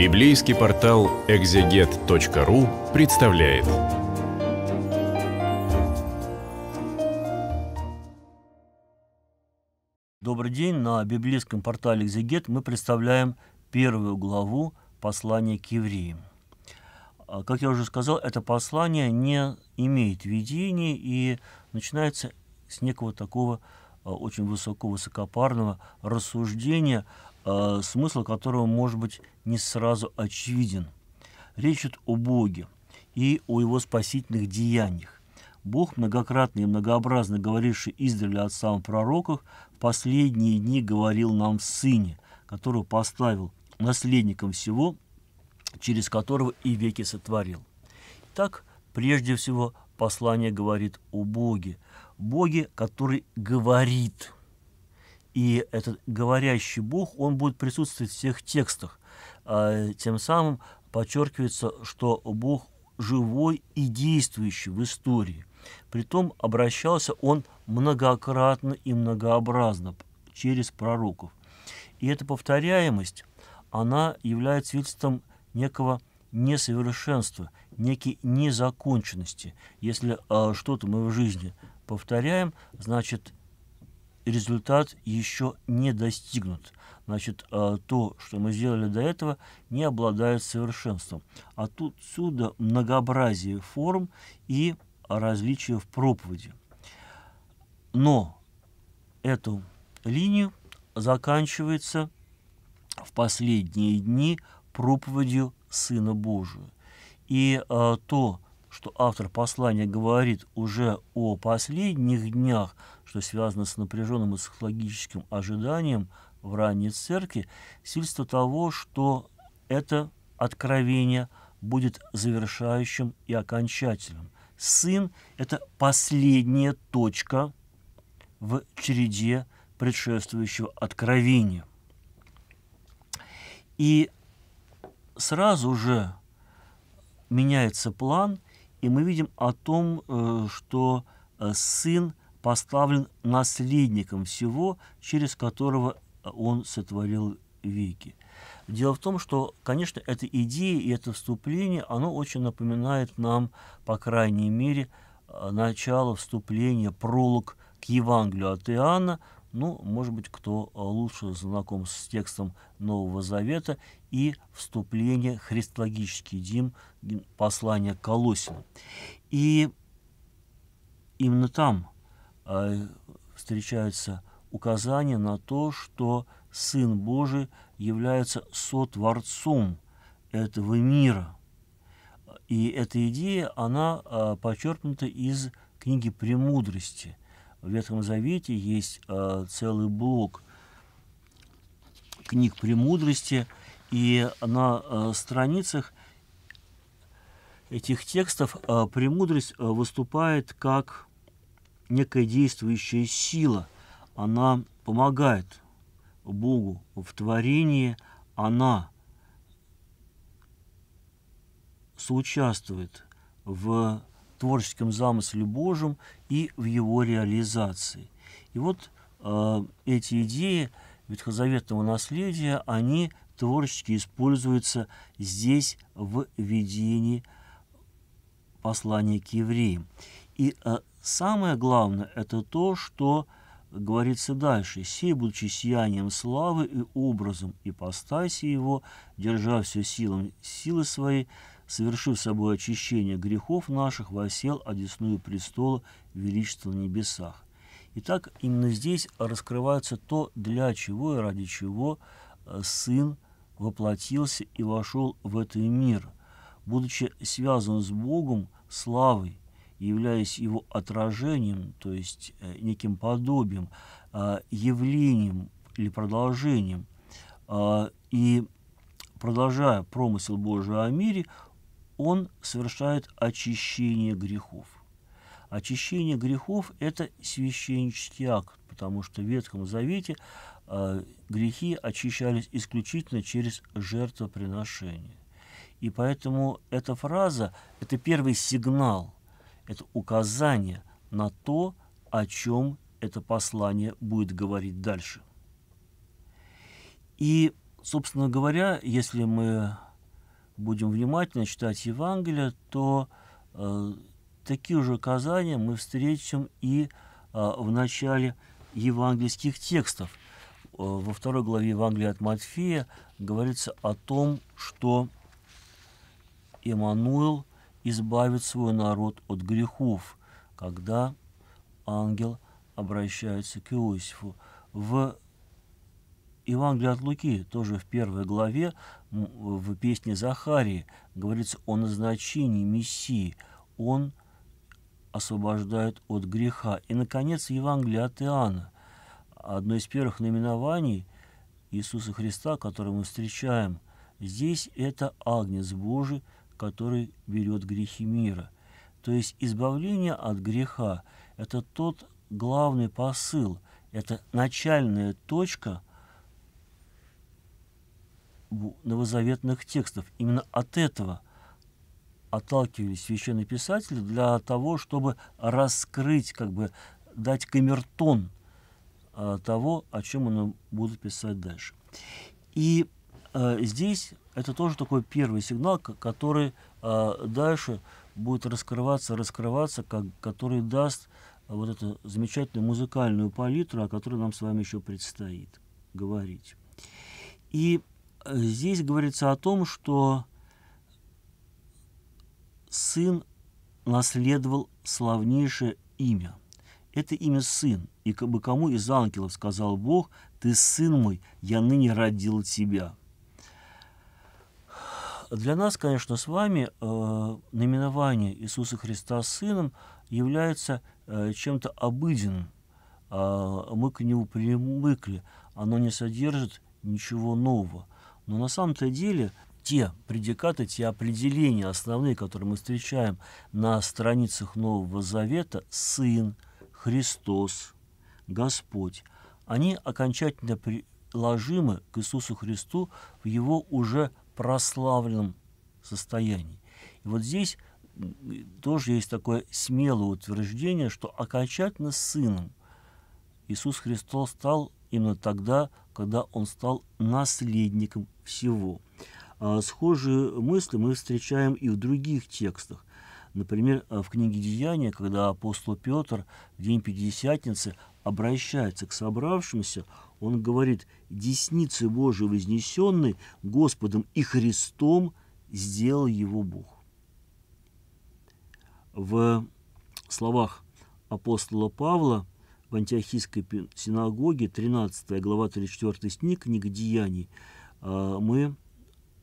Библейский портал экзегет.ру представляет. Добрый день. На библейском портале «Экзегет» мы представляем первую главу послания к евреям. А, как я уже сказал, это послание не имеет видений и начинается с некого такого а, очень высокого, высокопарного рассуждения – э, смысл которого может быть не сразу очевиден. Речь идет о Боге и о его спасительных деяниях. Бог, многократно и многообразно говоривший издревле от в пророках, в последние дни говорил нам Сыне, которого поставил наследником всего, через которого и веки сотворил. Так, прежде всего, послание говорит о Боге. Боге, который говорит – и этот говорящий Бог, он будет присутствовать в всех текстах. А, тем самым подчеркивается, что Бог живой и действующий в истории. Притом обращался он многократно и многообразно через пророков. И эта повторяемость, она является свидетельством некого несовершенства, некой незаконченности. Если э, что-то мы в жизни повторяем, значит, результат еще не достигнут. Значит, э, то, что мы сделали до этого, не обладает совершенством. А тут отсюда многообразие форм и различия в проповеди. Но эту линию заканчивается в последние дни проповедью Сына Божия. И а, то, что автор послания говорит уже о последних днях что связано с напряженным психологическим ожиданием в ранней церкви, сильство того, что это откровение будет завершающим и окончательным. Сын – это последняя точка в череде предшествующего откровения. И сразу же меняется план, и мы видим о том, э, что э, сын поставлен наследником всего, через которого э, он сотворил веки. Дело в том, что, конечно, эта идея и это вступление, оно очень напоминает нам, по крайней мере, э, начало вступления, пролог к Евангелию от Иоанна, ну, может быть, кто э, лучше знаком с текстом Нового Завета и вступление христологический Дим, послания Колосин. И именно там а, встречается указание на то, что Сын Божий является сотворцом этого мира. И эта идея, она а, подчеркнута из книги «Премудрости». В Ветхом Завете есть а, целый блок книг «Премудрости», и на страницах этих текстов премудрость выступает как некая действующая сила, она помогает Богу в творении, она соучаствует в творческом замысле Божьем и в его реализации. И вот э, эти идеи ветхозаветного наследия, они творчески используются здесь в видении послания к евреям. И э, Самое главное – это то, что говорится дальше. «Сей, будучи сиянием славы и образом ипостаси его, держа все силам силы своей, совершив собой очищение грехов наших, восел одесную престола величества на небесах». Итак, именно здесь раскрывается то, для чего и ради чего э, Сын воплотился и вошел в этот мир, будучи связан с Богом славой, являясь его отражением, то есть э, неким подобием, э, явлением или продолжением. Э, и продолжая промысел Божий о мире, он совершает очищение грехов. Очищение грехов – это священнический акт, потому что в Ветхом Завете грехи очищались исключительно через жертвоприношение. И поэтому эта фраза – это первый сигнал – это указание на то, о чем это послание будет говорить дальше. И, собственно говоря, если мы будем внимательно читать Евангелие, то э, такие же указания мы встретим и э, в начале евангельских текстов. Э, во второй главе Евангелия от Матфея говорится о том, что Эммануил – избавит свой народ от грехов, когда ангел обращается к Иосифу. В Евангелии от Луки, тоже в первой главе, в песне Захарии, говорится о назначении Мессии. Он освобождает от греха. И, наконец, Евангелие от Иоанна. Одно из первых наименований Иисуса Христа, которое мы встречаем здесь, это Агнец Божий, который берет грехи мира. То есть избавление от греха – это тот главный посыл, это начальная точка новозаветных текстов. Именно от этого отталкивались священные писатели для того, чтобы раскрыть, как бы дать камертон а, того, о чем они будут писать дальше. И э, здесь это тоже такой первый сигнал, который э, дальше будет раскрываться, раскрываться, как, который даст вот эту замечательную музыкальную палитру, о которой нам с вами еще предстоит говорить. И э, здесь говорится о том, что сын наследовал славнейшее имя. Это имя сын. И как бы кому из ангелов сказал Бог, ты сын мой, я ныне родил тебя. Для нас, конечно, с вами э, наименование Иисуса Христа Сыном является э, чем-то обыденным. Э, мы к нему привыкли, оно не содержит ничего нового. Но на самом-то деле те предикаты, те определения основные, которые мы встречаем на страницах Нового Завета, Сын, Христос, Господь, они окончательно приложимы к Иисусу Христу в его уже прославленном состоянии. И вот здесь тоже есть такое смелое утверждение, что окончательно сыном Иисус Христос стал именно тогда, когда он стал наследником всего. А схожие мысли мы встречаем и в других текстах. Например, а, в книге «Деяния», когда апостол Петр в день Пятидесятницы обращается к собравшимся, он говорит, десницы Божией вознесенной Господом и Христом сделал его Бог. В словах апостола Павла в Антиохийской синагоге, 13 глава 34 стих книга Деяний, а, мы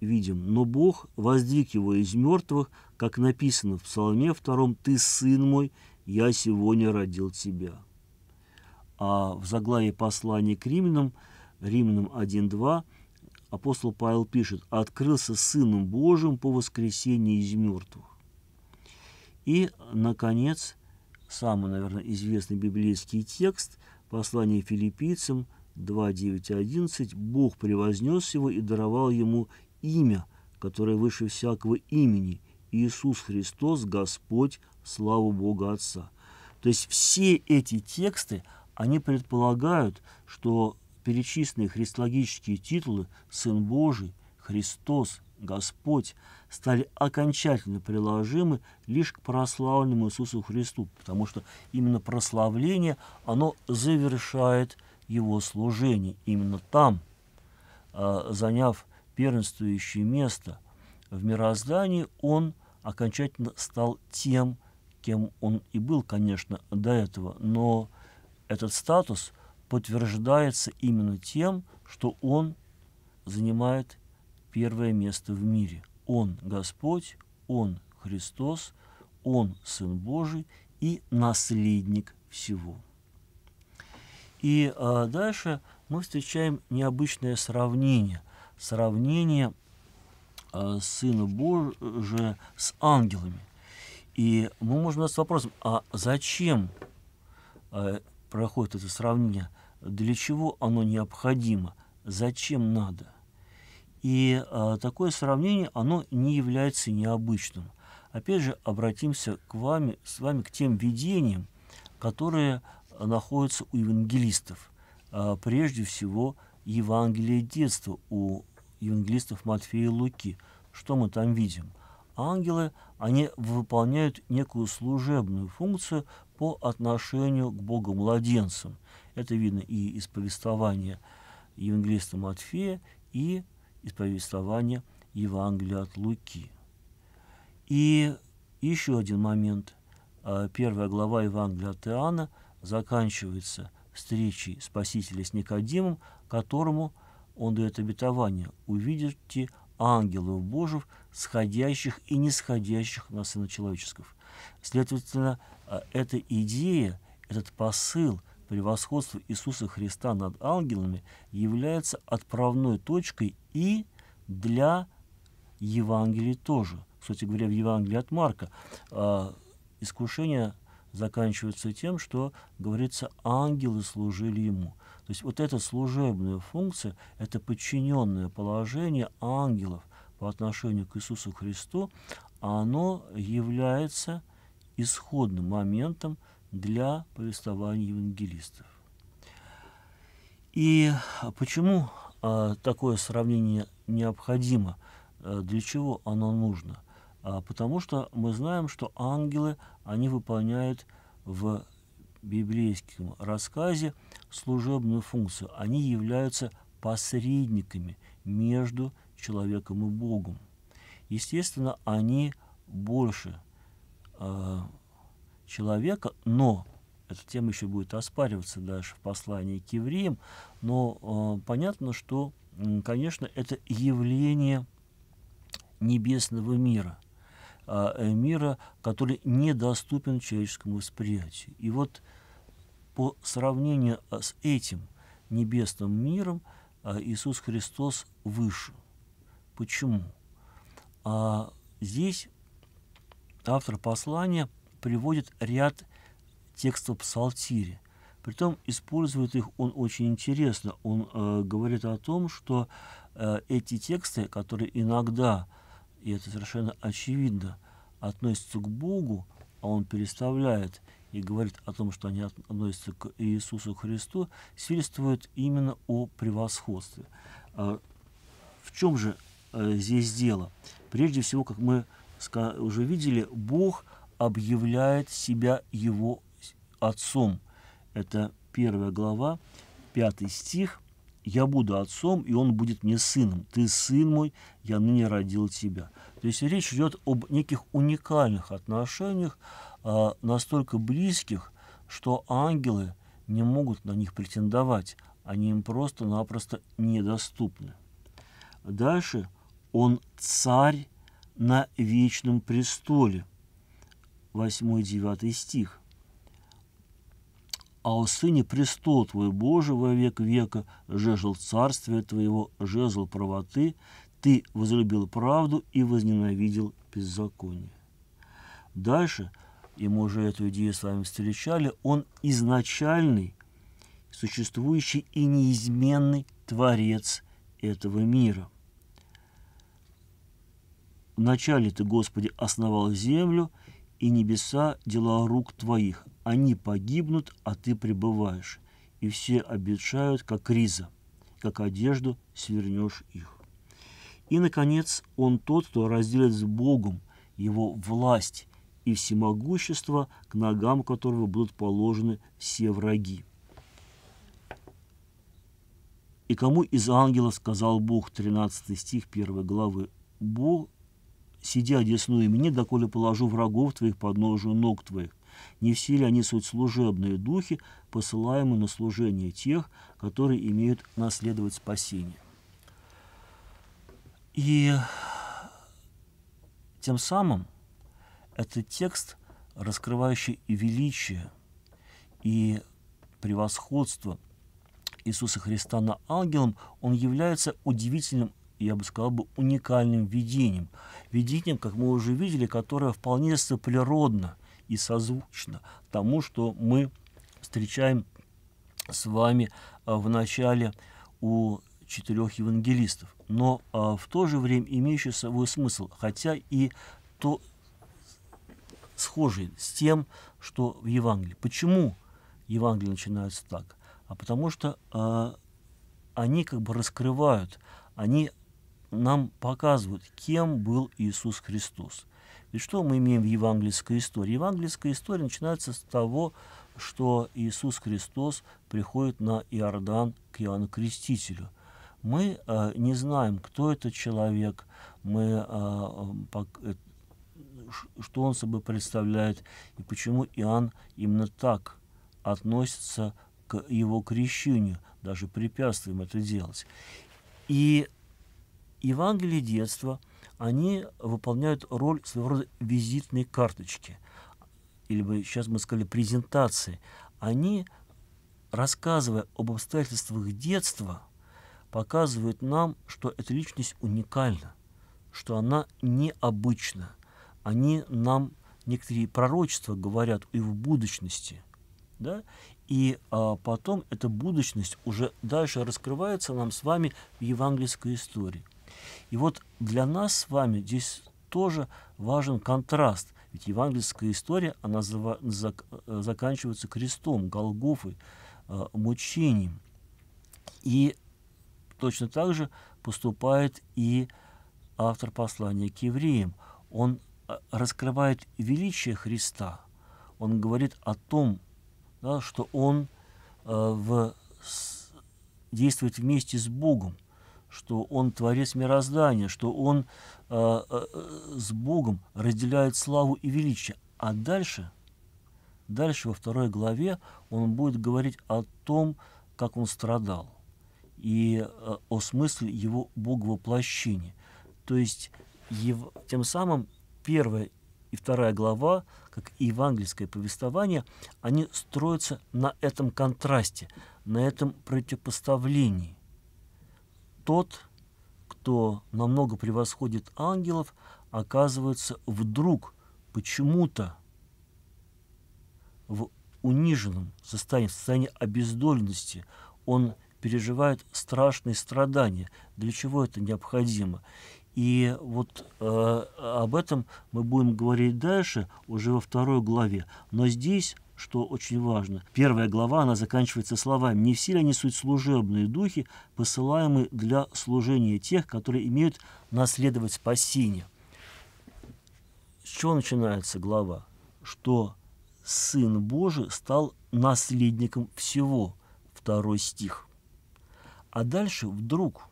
видим, «Но Бог воздвиг его из мертвых, как написано в Псалме 2, «Ты, сын мой, я сегодня родил тебя» а в заглавии послания к римлянам, римлянам 1.2, апостол Павел пишет «Открылся Сыном Божьим по воскресении из мертвых». И, наконец, самый, наверное, известный библейский текст – послание филиппийцам 2.9.11 «Бог превознес его и даровал ему имя, которое выше всякого имени, Иисус Христос, Господь, слава Бога Отца». То есть все эти тексты они предполагают, что перечисленные христологические титулы «Сын Божий», «Христос», «Господь» стали окончательно приложимы лишь к прославленному Иисусу Христу, потому что именно прославление, оно завершает его служение. Именно там, а, заняв первенствующее место в мироздании, он окончательно стал тем, кем он и был, конечно, до этого, но этот статус подтверждается именно тем, что он занимает первое место в мире. Он Господь, Он Христос, Он Сын Божий и наследник всего. И а, дальше мы встречаем необычное сравнение. Сравнение а, Сына Божия с ангелами. И мы можем задать вопрос: а зачем а, проходит это сравнение, для чего оно необходимо, зачем надо. И э, такое сравнение, оно не является необычным. Опять же, обратимся к вами, с вами к тем видениям, которые находятся у евангелистов. Э, прежде всего, Евангелие детства у евангелистов Матфея и Луки. Что мы там видим – ангелы, они выполняют некую служебную функцию по отношению к Богу-младенцам. Это видно и из повествования Евангелиста Матфея, и из повествования Евангелия от Луки. И еще один момент. А, первая глава Евангелия от Иоанна заканчивается встречей Спасителя с Никодимом, которому он дает обетование «Увидите ангелов Божьих, сходящих и нисходящих на Сына Человеческого. Следовательно, э, эта идея, этот посыл превосходства Иисуса Христа над ангелами является отправной точкой и для Евангелия тоже. Кстати говоря, в Евангелии от Марка э, искушение заканчивается тем, что, говорится, ангелы служили ему – то есть вот эта служебная функция – это подчиненное положение ангелов по отношению к Иисусу Христу, оно является исходным моментом для повествования евангелистов. И почему а, такое сравнение необходимо? А, для чего оно нужно? А, потому что мы знаем, что ангелы, они выполняют в библейском рассказе – служебную функцию. Они являются посредниками между человеком и Богом. Естественно, они больше э, человека, но эта тема еще будет оспариваться дальше в послании к евреям, но э, понятно, что, конечно, это явление небесного мира, э, мира, который недоступен человеческому восприятию. И вот э, по сравнению э, с этим небесным миром э, Иисус Христос выше. Почему? А здесь автор послания приводит ряд текстов псалтири. Притом использует их он очень интересно. Он э, говорит о том, что э, эти тексты, которые иногда, и это совершенно очевидно, относятся к Богу, а он переставляет и говорит о том, что они относятся к Иисусу Христу, свидетельствует именно о превосходстве. А, в чем же э, здесь дело? Прежде всего, как мы уже видели, Бог объявляет себя его Отцом. Это первая глава, пятый стих – я буду отцом, и он будет мне сыном. Ты сын мой, я ныне родил тебя. То есть речь идет об неких уникальных отношениях, э, настолько близких, что ангелы не могут на них претендовать. Они им просто-напросто недоступны. Дальше он царь на вечном престоле. 8-9 стих а о Сыне престол Твой, Божий во век века, жезл царствия Твоего, жезл правоты, Ты возлюбил правду и возненавидел беззаконие». Дальше, и мы уже эту идею с вами встречали, он изначальный, существующий и неизменный Творец этого мира. Вначале Ты, Господи, основал землю – и небеса – дела рук твоих. Они погибнут, а ты пребываешь. И все обещают, как риза, как одежду свернешь их. И, наконец, он тот, кто разделит с Богом его власть и всемогущество, к ногам которого будут положены все враги. И кому из ангелов сказал Бог, 13 стих 1 главы, Бог, сидя одесную мне, доколе положу врагов твоих под ножу ног твоих. Не все ли они суть служебные духи, посылаемые на служение тех, которые имеют наследовать спасение. И тем самым этот текст, раскрывающий и величие, и превосходство Иисуса Христа на ангелом, он является удивительным я бы сказал, бы уникальным видением. Видением, как мы уже видели, которое вполне соприродно и созвучно тому, что мы встречаем с вами а, в начале у четырех евангелистов, но а, в то же время имеющий свой смысл, хотя и то схожий с тем, что в Евангелии. Почему Евангелие начинается так? А потому что а, они как бы раскрывают, они нам показывают, кем был Иисус Христос. Ведь что мы имеем в евангельской истории? Евангельская история начинается с того, что Иисус Христос приходит на Иордан к Иоанну Крестителю. Мы э, не знаем, кто этот человек, мы, э, э что он собой представляет и почему Иоанн именно так относится к его крещению, даже препятствуем это делать. И Евангелие детства, они выполняют роль своего рода визитной карточки, или бы сейчас мы сказали презентации. Они, рассказывая об обстоятельствах детства, показывают нам, что эта личность уникальна, что она необычна. Они нам некоторые пророчества говорят и в будущности. Да? И а, потом эта будущность уже дальше раскрывается нам с вами в евангельской истории – и вот для нас с вами здесь тоже важен контраст. Ведь евангельская история, она э, заканчивается крестом, Голгофой, э, мучением. И точно так же поступает и автор послания к евреям. Он э, раскрывает величие Христа. Он говорит о том, да, что он э, в, с, действует вместе с Богом что он творец мироздания, что он э, э, с Богом разделяет славу и величие. А дальше, дальше во второй главе он будет говорить о том, как он страдал и э, о смысле его боговоплощения. То есть ев, тем самым первая и вторая глава, как и евангельское повествование, они строятся на этом контрасте, на этом противопоставлении тот, кто намного превосходит ангелов, оказывается вдруг почему-то в униженном состоянии, в состоянии обездоленности. Он переживает страшные страдания. Для чего это необходимо? И вот э, об этом мы будем говорить дальше, уже во второй главе. Но здесь что очень важно. Первая глава, она заканчивается словами «Не в силе они суть служебные духи, посылаемые для служения тех, которые имеют наследовать спасение». С чего начинается глава? Что Сын Божий стал наследником всего. Второй стих. А дальше вдруг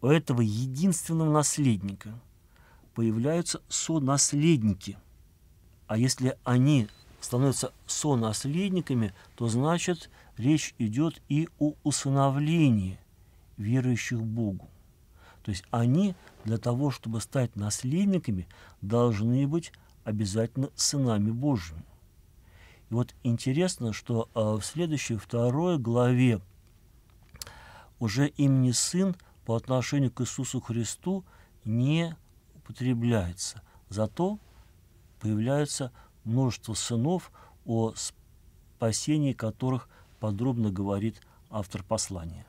у этого единственного наследника появляются сонаследники. А если они становятся сонаследниками, то значит речь идет и о усыновлении верующих Богу. То есть они для того, чтобы стать наследниками, должны быть обязательно сынами Божьими. И вот интересно, что а, в следующей второй главе уже им сын по отношению к Иисусу Христу не употребляется. Зато появляется множество сынов, о спасении которых подробно говорит автор послания.